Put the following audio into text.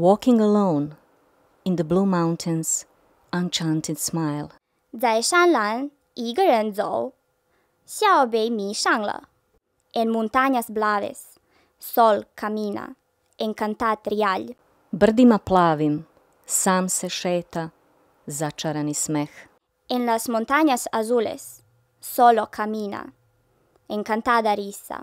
Walking Alone in the Blue Mountains, Enchanted Smile. 在山岚一个人走，笑被迷上了。En montañas blaves, sol camina, encantat rialj. Brdima plavim, sam se šeta, začarani smeh. En las montañas azules, solo camina, encantada risa.